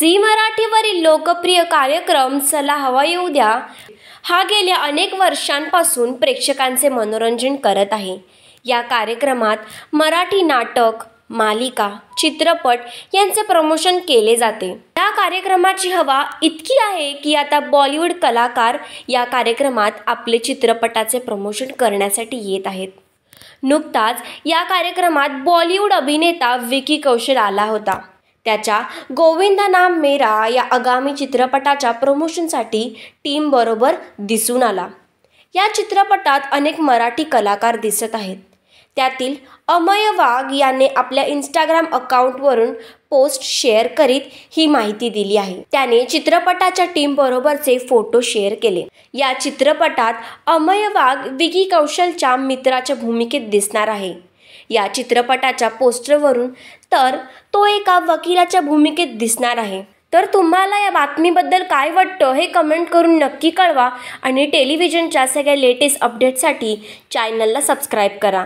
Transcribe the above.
Zee मराठीवरील लोकप्रिय कार्यक्रम चला हवा येऊ द्या हा गेल्या अनेक वर्षांपासून प्रेक्षकांचे मनोरंजन करत आहे या कार्यक्रमात मराठी नाटक मालिका चित्रपट यांचे प्रमोशन केले जाते या कार्यक्रमाची हवा इतकी आहे की आता बॉलिवूड कलाकार या कार्यक्रमात आपले चित्रपटाचे प्रमोशन करण्यासाठी येत आहेत नुकताच या कार्यक्रमात बॉलिवूड अभिनेता विकी कौशल आला होता त्याच्या गोविंदा नाम मेरा या आगामी चित्रपटाच्या प्रमोशनसाठी बरोबर दिसून आला या चित्रपटात अनेक मराठी कलाकार दिसत आहेत त्यातील अमय वाघ याने आपल्या इंस्टाग्राम अकाउंटवरून पोस्ट शेअर करीत ही माहिती दिली आहे त्याने चित्रपटाच्या टीमबरोबरचे फोटो शेअर केले या चित्रपटात अमय वाघ विकी कौशलच्या मित्राच्या भूमिकेत दिसणार आहे या चित्रपटाच्या पोस्टरवरून तर तो एका वकिलाच्या भूमिकेत दिसणार आहे तर तुम्हाला या बातमीबद्दल काय वाटतं हे कमेंट करून नक्की कळवा आणि टेलिव्हिजनच्या सगळ्या लेटेस्ट अपडेटसाठी चॅनलला सबस्क्राईब करा